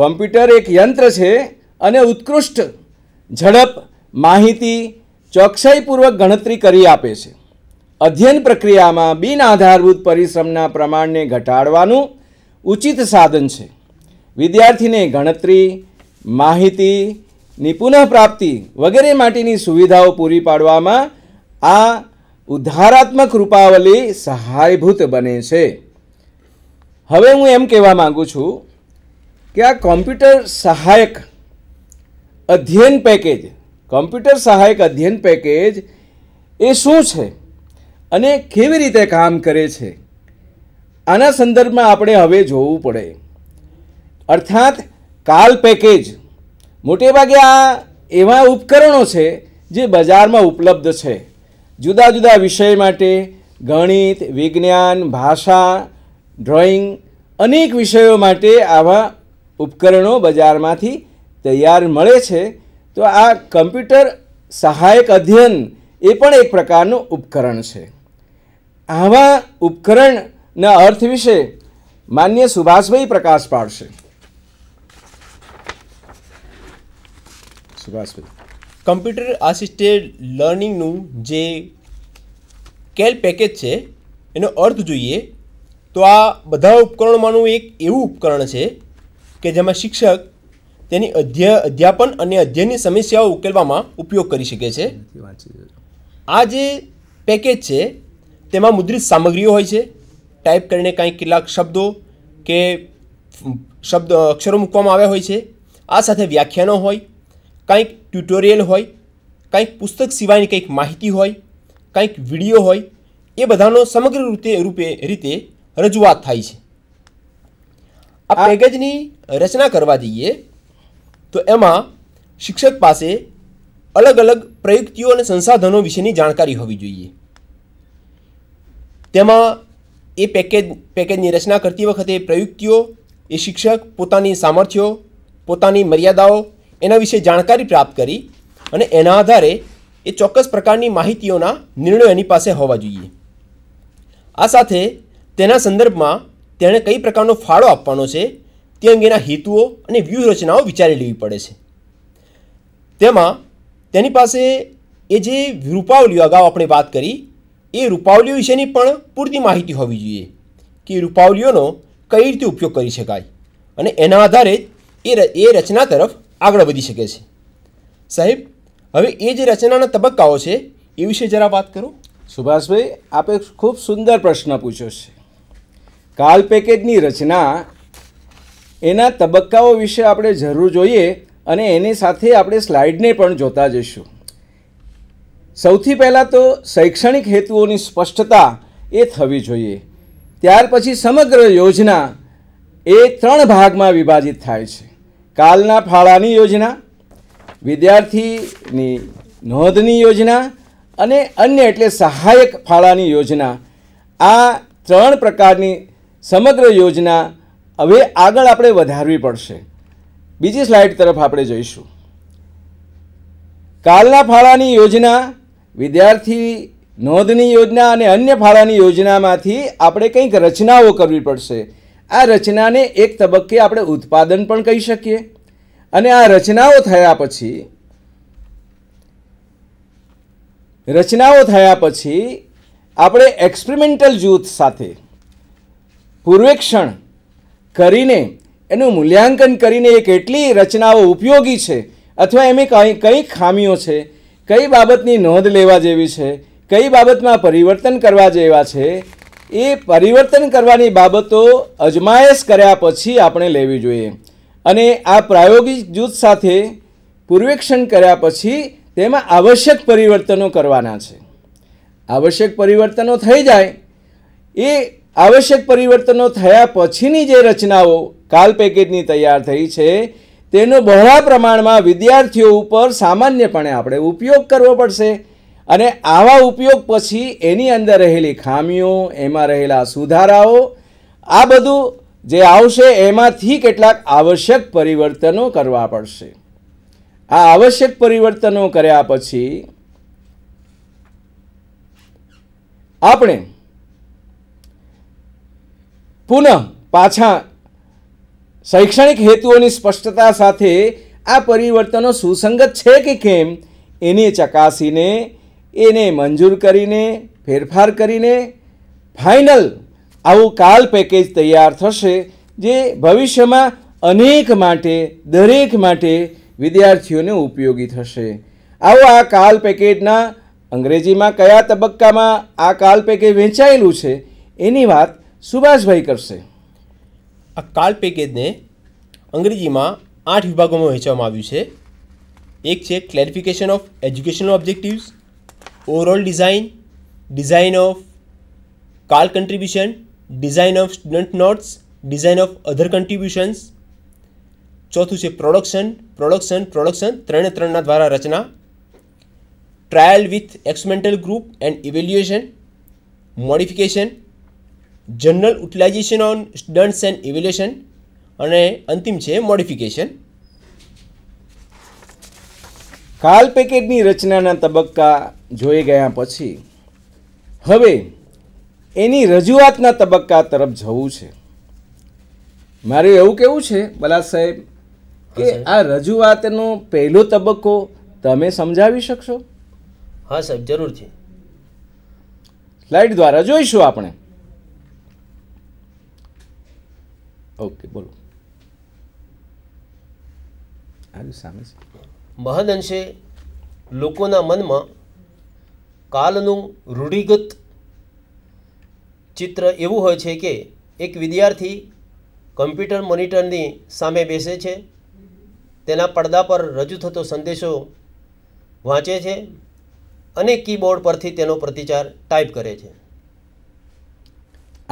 computer એક યંત્ર છે અને ઉત્કૃષ્ટ ઝડપ માહિતી ચોકસાઈપૂર્વક ગણતરી કરી આપે છે અધ્યયન પ્રક્રિયામાં બિન આધારભૂત પરિશ્રમના પ્રમાણને ઘટાડવાનું ઉચિત સાધન છે વિદ્યાર્થીને ગણતરી માહિતીની પુનઃપ્રાપ્તિ વગેરે માટેની સુવિધાઓ પૂરી પાડવામાં આ ઉદ્ધારાત્મક રૂપાવલી સહાયભૂત બને છે હવે હું એમ કહેવા માગું છું કે આ કોમ્પ્યુટર સહાયક અધ્યયન પેકેજ કોમ્પ્યુટર સહાયક અધ્યયન પેકેજ એ શું છે અને કેવી રીતે કામ કરે છે આના સંદર્ભમાં આપણે હવે જોવું પડે અર્થાત કાલ પેકેજ મોટેભાગે આ એવા ઉપકરણો છે જે બજારમાં ઉપલબ્ધ છે જુદા જુદા વિષય માટે ગણિત વિજ્ઞાન ભાષા ડ્રોઈંગ અનેક વિષયો માટે આવા ઉપકરણો બજારમાંથી તૈયાર મળે છે તો આ કમ્પ્યુટર સહાયક અધ્યયન એ પણ એક પ્રકારનું ઉપકરણ છે આવા ઉપકરણના અર્થ વિશે માન્ય સુભાષભાઈ પ્રકાશ પાડશે સુભાષભાઈ કમ્પ્યુટર આસિસ્ટેડ લર્નિંગનું જે કેલ પેકેજ છે એનો અર્થ જોઈએ તો આ બધા ઉપકરણોમાંનું એક એવું ઉપકરણ છે કે જેમાં શિક્ષક તેની અધ્ય અધ્યાપન અને અધ્યયનની સમસ્યાઓ ઉકેલવામાં ઉપયોગ કરી શકે છે આ જે પેકેજ છે તેમાં મુદ્રિત સામગ્રીઓ હોય છે ટાઈપ કરીને કાંઈ કેટલાક શબ્દો કે શબ્દ અક્ષરો મૂકવામાં આવ્યા હોય છે આ સાથે વ્યાખ્યાનો હોય કાંઈક ટ્યુટોરિયલ હોય કાંઈક પુસ્તક સિવાયની કંઈક માહિતી હોય કાંઈક વિડીયો હોય એ બધાનો સમગ્ર રૂપે રૂપે રીતે રજૂઆત થાય છે આ પેકેજની રચના કરવા જઈએ તો એમાં શિક્ષક પાસે અલગ અલગ પ્રયુક્તિઓ અને સંસાધનો વિશેની જાણકારી હોવી જોઈએ તેમાં એ પેકેજ પેકેજની રચના કરતી વખતે પ્રયુક્તિઓ એ શિક્ષક પોતાની સામર્થ્યો પોતાની મર્યાદાઓ એના વિશે જાણકારી પ્રાપ્ત કરી અને એના આધારે એ ચોક્કસ પ્રકારની માહિતીઓના નિર્ણયો એની પાસે હોવા જોઈએ આ સાથે તેના સંદર્ભમાં તેણે કઈ પ્રકારનો ફાળો આપવાનો છે તે અંગેના હેતુઓ અને વ્યૂહરચનાઓ વિચારી લેવી પડે છે તેમાં તેની પાસે એ જે રૂપાવલીઓ અગાઉ આપણે વાત કરી એ રૂપાવલીઓ વિશેની પણ પૂરતી માહિતી હોવી જોઈએ કે રૂપાવલીઓનો કઈ રીતે ઉપયોગ કરી શકાય અને એના આધારે એ એ રચના તરફ આગળ વધી શકે છે સાહેબ હવે એ જે રચનાના તબક્કાઓ છે એ વિશે જરા વાત કરો સુભાષભાઈ આપે ખૂબ સુંદર પ્રશ્ન પૂછ્યો છે કાલ પેકેજની રચના એના તબક્કાઓ વિશે આપણે જરૂર જોઈએ અને એની સાથે આપણે સ્લાઇડને પણ જોતા જઈશું સૌથી પહેલાં તો શૈક્ષણિક હેતુઓની સ્પષ્ટતા એ થવી જોઈએ ત્યાર પછી સમગ્ર યોજના એ ત્રણ ભાગમાં વિભાજિત થાય છે કાલના ફાળાની યોજના વિદ્યાર્થીની નોંધની યોજના અને અન્ય એટલે સહાયક ફાળાની યોજના આ ત્રણ પ્રકારની સમગ્ર યોજના હવે આગળ આપણે વધારવી પડશે બીજી સ્લાઇડ તરફ આપણે જઈશું કાલના ફાળાની યોજના વિદ્યાર્થી નોંધની યોજના અને અન્ય ફાળાની યોજનામાંથી આપણે કંઈક રચનાઓ કરવી પડશે આ રચનાને એક તબક્કે આપણે ઉત્પાદન પણ કહી શકીએ અને આ રચનાઓ થયા પછી રચનાઓ થયા પછી આપણે એક્સપેરિમેન્ટલ જૂથ સાથે પૂર્વેક્ષણ કરીને એનું મૂલ્યાંકન કરીને એ કેટલી રચનાઓ ઉપયોગી છે અથવા એમાં કઈ કઈ ખામીઓ છે કઈ બાબતની નોંધ લેવા જેવી છે કઈ બાબતમાં પરિવર્તન કરવા જેવા છે એ પરિવર્તન કરવાની બાબતો અજમાયશ કર્યા પછી આપણે લેવી જોઈએ અને આ પ્રાયોગિક જૂથ સાથે પૂર્વેક્ષણ કર્યા પછી તેમાં આવશ્યક પરિવર્તનો કરવાના છે આવશ્યક પરિવર્તનો થઈ જાય એ આવશ્યક પરિવર્તનો થયા પછીની જે રચનાઓ કાલ પેકેજની તૈયાર થઈ છે તેનો બહોળા પ્રમાણમાં વિદ્યાર્થીઓ ઉપર સામાન્યપણે આપણે ઉપયોગ કરવો પડશે અને આવા ઉપયોગ પછી એની અંદર રહેલી ખામીઓ એમાં રહેલા સુધારાઓ આ બધું જે આવશે એમાંથી કેટલાક આવશ્યક પરિવર્તનો કરવા પડશે આ આવશ્યક પરિવર્તનો કર્યા પછી આપણે પુનઃ પાછા શૈક્ષણિક હેતુઓની સ્પષ્ટતા સાથે આ પરિવર્તનો સુસંગત છે કે કેમ એને ચકાસીને એને મંજૂર કરીને ફેરફાર કરીને ફાઇનલ આવું કાલ પેકેજ તૈયાર થશે જે ભવિષ્યમાં અનેક માટે દરેક માટે વિદ્યાર્થીઓને ઉપયોગી થશે આવો આ કાલ પેકેજના અંગ્રેજીમાં કયા તબક્કામાં આ કાલ પેકેજ વહેંચાયેલું છે એની વાત સુભાષભાઈ કરશે આ કાર્ડ પેકેજને અંગ્રેજીમાં આઠ વિભાગોમાં વહેંચવામાં આવ્યું છે એક છે clarification of educational objectives overall design design of card contribution design of student notes design of other contributions ચોથું છે પ્રોડક્શન પ્રોડક્શન પ્રોડક્શન ત્રણે ત્રણના દ્વારા રચના trial with experimental group and evaluation modification general utilisation on students and evaluation અને અંતિમ છે modification કાલ પેકેટની રચનાના તબક્કા જોઈ ગયા પછી હવે એની રજૂઆતના તબક્કા તરફ જવું છે મારે એવું કેવું છે બલા સાહેબ કે આ રજૂઆતનો પહેલો તબક્કો તમે સમજાવી શકશો હા સાહેબ જરૂરથી સ્લાઇડ દ્વારા જોઈશું આપણે ઓકે બોલો સામે મહદઅંશે લોકોના મનમાં કાલનું રૂઢિગત ચિત્ર એવું હોય છે કે એક વિદ્યાર્થી કમ્પ્યુટર મોનિટરની સામે બેસે છે તેના પડદા પર રજૂ થતો સંદેશો વાંચે છે અને કીબોર્ડ પરથી તેનો પ્રતિચાર ટાઈપ કરે છે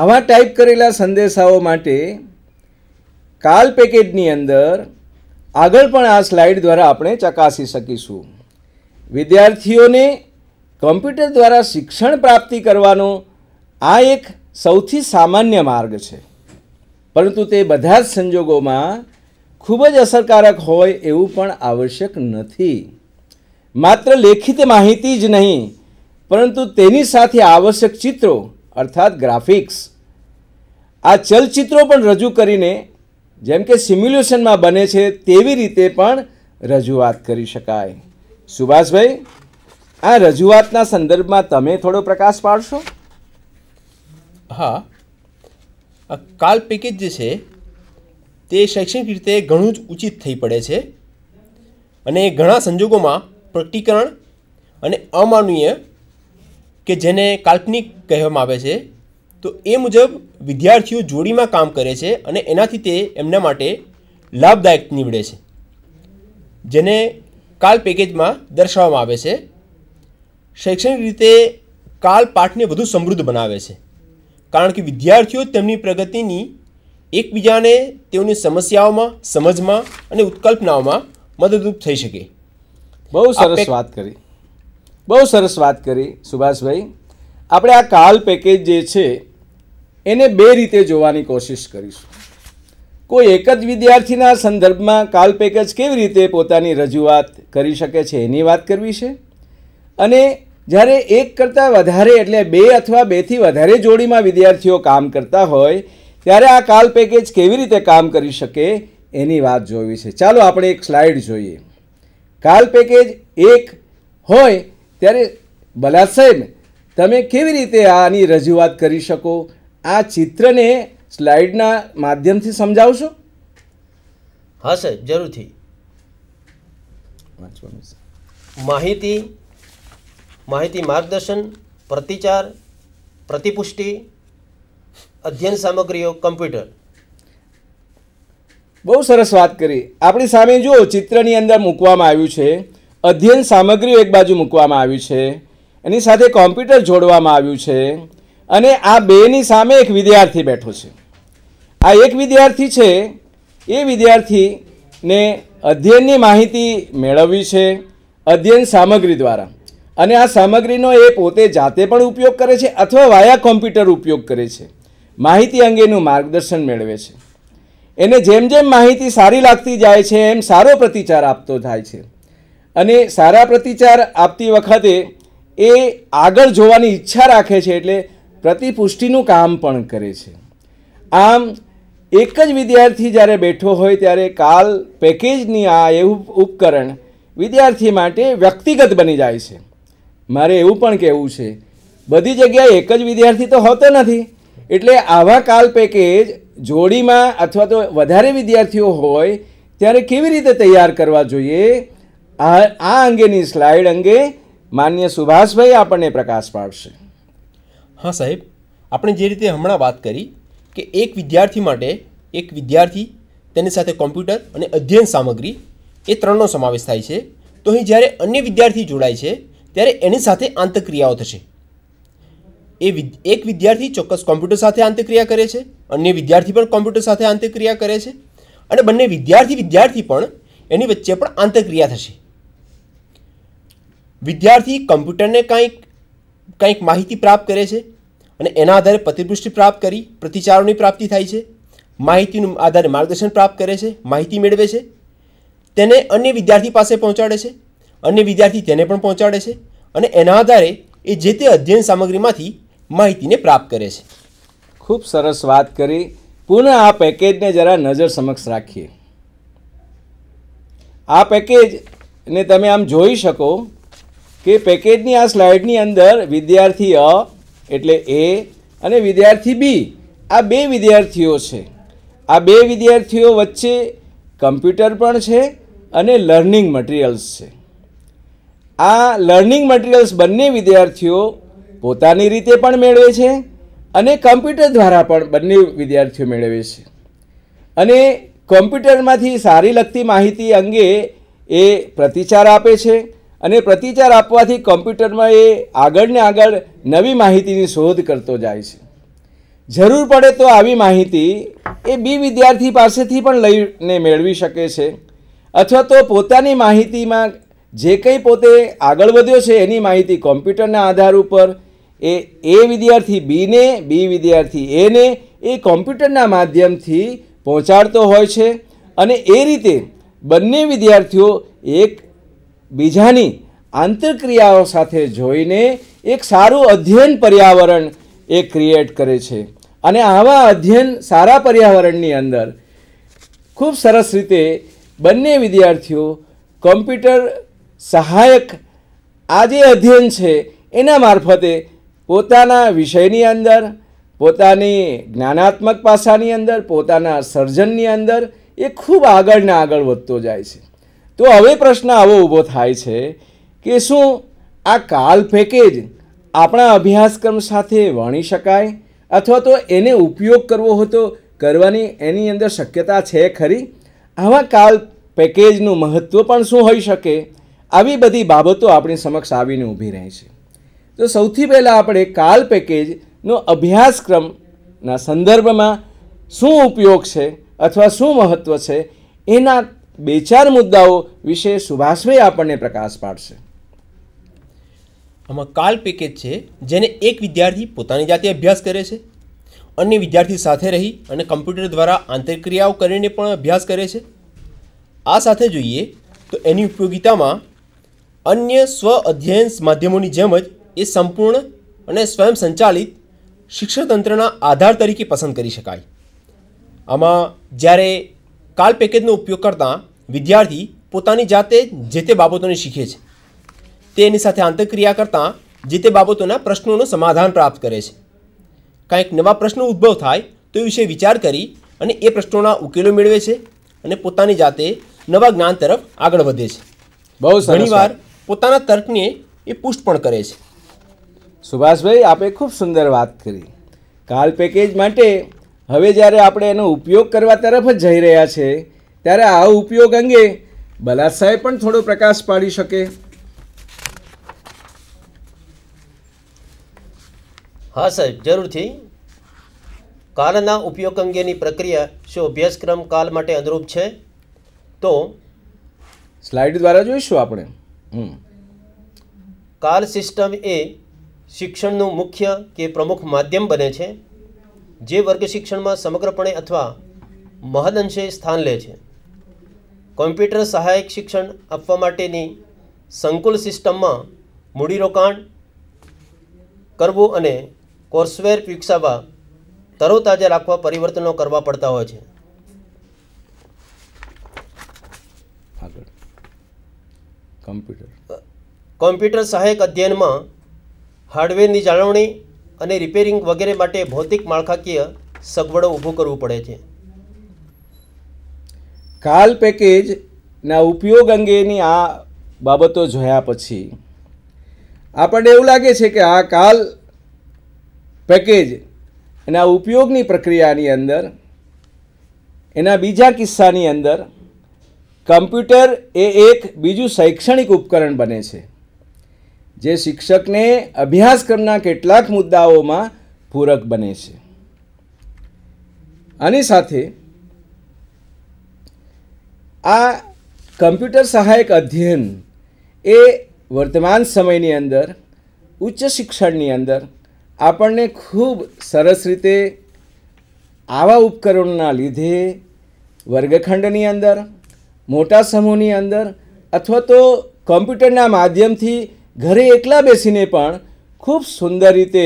આવા ટાઈપ કરેલા સંદેશાઓ માટે કાલ પેકેજની અંદર આગળ પણ આ સ્લાઇડ દ્વારા આપણે ચકાસી શકીશું વિદ્યાર્થીઓને કમ્પ્યુટર દ્વારા શિક્ષણ પ્રાપ્તિ કરવાનો આ એક સૌથી સામાન્ય માર્ગ છે પરંતુ તે બધા જ સંજોગોમાં ખૂબ જ અસરકારક હોય એવું પણ આવશ્યક નથી માત્ર લેખિત માહિતી જ નહીં પરંતુ તેની સાથે આવશ્યક ચિત્રો અર્થાત ગ્રાફિક્સ આ ચલચિત્રો પણ રજૂ કરીને જેમ કે સિમ્યુલેશનમાં બને છે તેવી રીતે પણ રજૂઆત કરી શકાય સુભાષભાઈ આ રજૂઆતના સંદર્ભમાં તમે થોડો પ્રકાશ પાડશો હા કાલ પેકેજ જે છે તે શૈક્ષણિક રીતે ઘણું જ ઉચિત થઈ પડે છે અને ઘણા સંજોગોમાં પ્રકટીકરણ અને અમાનવીય કે જેને કાલ્પનિક કહેવામાં આવે છે તો એ મુજબ વિદ્યાર્થીઓ જોડીમાં કામ કરે છે અને એનાથી તે એમના માટે લાભદાયક નીવડે છે જેને કાલ પેકેજમાં દર્શાવવામાં આવે છે શૈક્ષણિક રીતે કાલ પાઠને વધુ સમૃદ્ધ બનાવે છે કારણ કે વિદ્યાર્થીઓ તેમની પ્રગતિની એકબીજાને તેઓની સમસ્યાઓમાં સમજમાં અને ઉત્કલ્પનાઓમાં મદદરૂપ થઈ શકે બહુ સરસ વાત કરી બહુ સરસ વાત કરી સુભાષભાઈ આપણે આ કાલ પેકેજ જે છે એને બે રીતે જોવાની કોશિશ કરીશું કોઈ એક જ વિદ્યાર્થીના સંદર્ભમાં કાલ પેકેજ કેવી રીતે પોતાની રજૂઆત કરી શકે છે એની વાત કરવી છે અને જ્યારે એક કરતાં વધારે એટલે બે અથવા બેથી વધારે જોડીમાં વિદ્યાર્થીઓ કામ કરતા હોય ત્યારે આ કાલ પેકેજ કેવી રીતે કામ કરી શકે એની વાત જોવી છે ચાલો આપણે એક સ્લાઇડ જોઈએ કાલ પેકેજ એક હોય ત્યારે ભલા સાહેબ તમે કેવી રીતે આની રજૂઆત કરી શકો આ ચિત્રને સ્લાઇડના માધ્યમથી સમજાવશો હા સાહેબ જરૂરથી માહિતી માહિતી માર્ગદર્શન પ્રતિચાર પ્રતિપુષ્ટિ અધ્યયન સામગ્રીઓ કમ્પ્યુટર બહુ સરસ વાત કરી આપણી સામે જો ચિત્રની અંદર મૂકવામાં આવ્યું છે અધ્યયન સામગ્રીઓ એક બાજુ મૂકવામાં આવી છે એની સાથે કોમ્પ્યુટર જોડવામાં આવ્યું છે અને આ બેની સામે એક વિદ્યાર્થી બેઠો છે આ એક વિદ્યાર્થી છે એ વિદ્યાર્થીને અધ્યયનની માહિતી મેળવવી છે અધ્યયન સામગ્રી દ્વારા અને આ સામગ્રીનો એ પોતે જાતે પણ ઉપયોગ કરે છે અથવા વાયા કોમ્પ્યુટર ઉપયોગ કરે છે માહિતી અંગેનું માર્ગદર્શન મેળવે છે એને જેમ જેમ માહિતી સારી લાગતી જાય છે એમ સારો પ્રતિચાર આપતો થાય છે અને સારા પ્રતિચાર આપતી વખતે એ આગળ જોવાની ઈચ્છા રાખે છે એટલે પ્રતિપુષ્ટિનું કામ પણ કરે છે આમ એક જ વિદ્યાર્થી જ્યારે બેઠો હોય ત્યારે કાલ પેકેજની આ એવું ઉપકરણ વિદ્યાર્થી માટે વ્યક્તિગત બની જાય છે મારે એવું પણ કહેવું છે બધી જગ્યાએ એક જ વિદ્યાર્થી તો હોતો નથી એટલે આવા કાલ પેકેજ જોડીમાં અથવા તો વધારે વિદ્યાર્થીઓ હોય ત્યારે કેવી રીતે તૈયાર કરવા જોઈએ આ આ અંગેની સ્લાઇડ અંગે માન્ય સુભાષભાઈ આપણને પ્રકાશ પાડશે હા સાહેબ આપણે જે રીતે હમણાં વાત કરી કે એક વિદ્યાર્થી માટે એક વિદ્યાર્થી તેની સાથે કોમ્પ્યુટર અને અધ્યયન સામગ્રી એ ત્રણનો સમાવેશ થાય છે તો અહીં જ્યારે અન્ય વિદ્યાર્થી જોડાય છે ત્યારે એની સાથે આંતરક્રિયાઓ થશે એ એક વિદ્યાર્થી ચોક્કસ કોમ્પ્યુટર સાથે આંતરક્રિયા કરે છે અન્ય વિદ્યાર્થી પણ કોમ્પ્યુટર સાથે આંતરક્રિયા કરે છે અને બંને વિદ્યાર્થી વિદ્યાર્થી પણ એની વચ્ચે પણ આંતરક્રિયા થશે વિદ્યાર્થી કમ્પ્યુટરને કાંઈક કંઈક માહિતી પ્રાપ્ત કરે છે અને એના આધારે પ્રતિપૃષ્ટિ પ્રાપ્ત કરી પ્રતિચારોની પ્રાપ્તિ થાય છે માહિતીનું આધારે માર્ગદર્શન પ્રાપ્ત કરે છે માહિતી મેળવે છે તેને અન્ય વિદ્યાર્થી પાસે પહોંચાડે છે અન્ય વિદ્યાર્થી તેને પણ પહોંચાડે છે અને એના આધારે એ જે તે અધ્યયન સામગ્રીમાંથી માહિતીને પ્રાપ્ત કરે છે ખૂબ સરસ વાત કરી પુનઃ આ પેકેજને જરા નજર સમક્ષ રાખીએ આ પેકેજને તમે આમ જોઈ શકો કે પેકેજની આ સ્લાઇડની અંદર વિદ્યાર્થી અ એટલે એ અને વિદ્યાર્થી બી આ બે વિદ્યાર્થીઓ છે આ બે વિદ્યાર્થીઓ વચ્ચે કમ્પ્યુટર પણ છે અને લર્નિંગ મટિરિયલ્સ છે આ લર્નિંગ મટીરિયલ્સ બંને વિદ્યાર્થીઓ પોતાની રીતે પણ મેળવે છે અને કમ્પ્યુટર દ્વારા પણ બંને વિદ્યાર્થીઓ મેળવે છે અને કોમ્પ્યુટરમાંથી સારી લગતી માહિતી અંગે એ પ્રતિચાર આપે છે અને પ્રતિચાર આપવાથી કોમ્પ્યુટરમાં એ આગળ ને આગળ નવી માહિતીની શોધ કરતો જાય છે જરૂર પડે તો આવી માહિતી એ બી વિદ્યાર્થી પાસેથી પણ લઈને મેળવી શકે છે અથવા તો પોતાની માહિતીમાં જે કંઈ પોતે આગળ વધ્યો છે એની માહિતી કોમ્પ્યુટરના આધાર ઉપર એ એ વિદ્યાર્થી બીને બી વિદ્યાર્થી એને એ કોમ્પ્યુટરના માધ્યમથી પહોંચાડતો હોય છે અને એ રીતે બંને વિદ્યાર્થીઓ એક બીજાની આંતરક્રિયાઓ સાથે જોઈને એક સારું અધ્યયન પર્યાવરણ એ ક્રિએટ કરે છે અને આવા અધ્યયન સારા પર્યાવરણની અંદર ખૂબ સરસ રીતે બંને વિદ્યાર્થીઓ કોમ્પ્યુટર સહાયક આ જે અધ્યયન છે એના મારફતે પોતાના વિષયની અંદર પોતાની જ્ઞાનાત્મક પાસાની અંદર પોતાના સર્જનની અંદર એ ખૂબ આગળને આગળ વધતો જાય છે તો હવે પ્રશ્ન આવો ઊભો થાય છે કે શું આ કાલ પેકેજ આપણા અભ્યાસક્રમ સાથે વણી શકાય અથવા તો એને ઉપયોગ કરવો હતો કરવાની એની અંદર શક્યતા છે ખરી આવા કાલ પેકેજનું મહત્ત્વ પણ શું હોઈ શકે આવી બધી બાબતો આપણી સમક્ષ આવીને ઊભી રહે છે તો સૌથી પહેલાં આપણે કાલ પેકેજનો અભ્યાસક્રમના સંદર્ભમાં શું ઉપયોગ છે અથવા શું મહત્ત્વ છે એના બે ચાર મુદ્દાઓ વિશે સુભાષભાઈ આપણને પ્રકાશ પાડશે આમાં કાલ પેકેજ છે જેને એક વિદ્યાર્થી પોતાની જાતે અભ્યાસ કરે છે અન્ય વિદ્યાર્થી સાથે રહી અને કમ્પ્યુટર દ્વારા આંતરક્રિયાઓ કરીને પણ અભ્યાસ કરે છે આ સાથે જોઈએ તો એની ઉપયોગિતામાં અન્ય સ્વ અધ્યયન માધ્યમોની જેમ જ એ સંપૂર્ણ અને સ્વયં સંચાલિત શિક્ષણતંત્રના આધાર તરીકે પસંદ કરી શકાય આમાં જ્યારે કાલ પેકેજનો ઉપયોગ કરતાં વિદ્યાર્થી પોતાની જાતે જે તે બાબતોને શીખે છે તે એની સાથે આંતરક્રિયા કરતાં જે તે બાબતોના પ્રશ્નોનું સમાધાન પ્રાપ્ત કરે છે કાંઈક નવા પ્રશ્નો ઉદ્ભવ થાય તો એ વિશે વિચાર કરી અને એ પ્રશ્નોના ઉકેલો મેળવે છે અને પોતાની જાતે નવા જ્ઞાન તરફ આગળ વધે છે બહુ ઘણીવાર પોતાના તર્કને એ પુષ્ટ પણ કરે છે સુભાષભાઈ આપે ખૂબ સુંદર વાત કરી કાલ પેકેજ માટે હવે જ્યારે આપણે એનો ઉપયોગ કરવા તરફ જ જઈ રહ્યા છીએ ત્યારે આ ઉપયોગ અંગે બલાસાએ પણ થોડો પ્રકાશ પાડી શકે હા સાહેબ જરૂરથી કાલના ઉપયોગ અંગેની પ્રક્રિયા શું અભ્યાસક્રમ કાલ માટે અનુરૂપ છે તો સ્લાઇડ દ્વારા જોઈશું આપણે કાલ સિસ્ટમ એ શિક્ષણનું મુખ્ય કે પ્રમુખ માધ્યમ બને છે જે વર્ગ શિક્ષણમાં સમગ્રપણે અથવા અંશે સ્થાન લે છે કોમ્પ્યુટર સહાયક શિક્ષણ આપવા માટેની સંકુલ સિસ્ટમમાં મૂડીરોકાણ કરવું અને કોર્સવેર વિકસાવવા તરોતાજા રાખવા પરિવર્તનો કરવા પડતા હોય છે કોમ્પ્યુટર કોમ્પ્યુટર સહાયક અધ્યયનમાં હાર્ડવેરની જાળવણી અને રિપેરિંગ વગેરે માટે ભૌતિક માળખાકીય સગવડો ઊભું કરવું પડે છે કાલ પેકેજના ઉપયોગ અંગેની આ બાબતો જોયા પછી આપણને એવું લાગે છે કે આ કાલ પેકેજ એના ઉપયોગની પ્રક્રિયાની અંદર એના બીજા કિસ્સાની અંદર કમ્પ્યુટર એ એક બીજું શૈક્ષણિક ઉપકરણ બને છે જે શિક્ષકને અભ્યાસક્રમના કેટલાક મુદ્દાઓમાં પૂરક બને છે આની સાથે આ કમ્પ્યુટર સહાયક અધ્યયન એ વર્તમાન સમયની અંદર ઉચ્ચ શિક્ષણની અંદર આપણને ખૂબ સરસ રીતે આવા ઉપકરણોના લીધે વર્ગખંડની અંદર મોટા સમૂહની અંદર અથવા તો કોમ્પ્યુટરના માધ્યમથી ઘરે એકલા બેસીને પણ ખૂબ સુંદર રીતે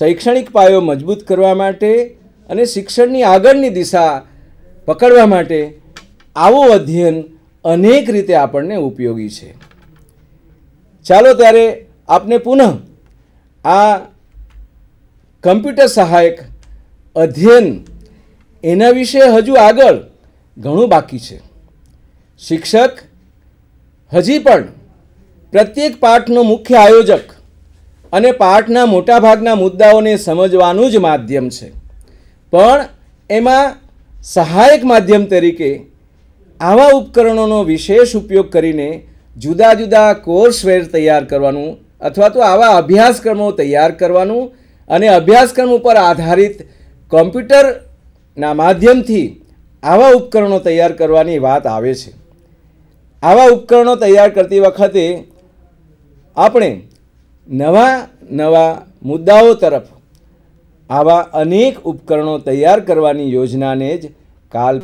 શૈક્ષણિક પાયો મજબૂત કરવા માટે અને શિક્ષણની આગળની દિશા પકડવા માટે આવો અધ્યયન અનેક રીતે આપણને ઉપયોગી છે ચાલો ત્યારે આપને પુનઃ આ કમ્પ્યુટર સહાયક અધ્યયન એના વિશે હજુ આગળ ઘણું બાકી છે શિક્ષક હજી પણ પ્રત્યેક પાઠનો મુખ્ય આયોજક અને પાઠના મોટાભાગના મુદ્દાઓને સમજવાનું જ માધ્યમ છે પણ એમાં સહાયક માધ્યમ તરીકે આવા ઉપકરણોનો વિશેષ ઉપયોગ કરીને જુદા જુદા કોર્સવેર તૈયાર કરવાનું અથવા તો આવા અભ્યાસક્રમો તૈયાર કરવાનું અને અભ્યાસક્રમ ઉપર આધારિત કોમ્પ્યુટરના માધ્યમથી આવા ઉપકરણો તૈયાર કરવાની વાત આવે છે આવા ઉપકરણો તૈયાર કરતી વખતે આપણે નવા નવા મુદ્દાઓ તરફ આવા અનેક ઉપકરણો તૈયાર કરવાની યોજનાને જ કાલ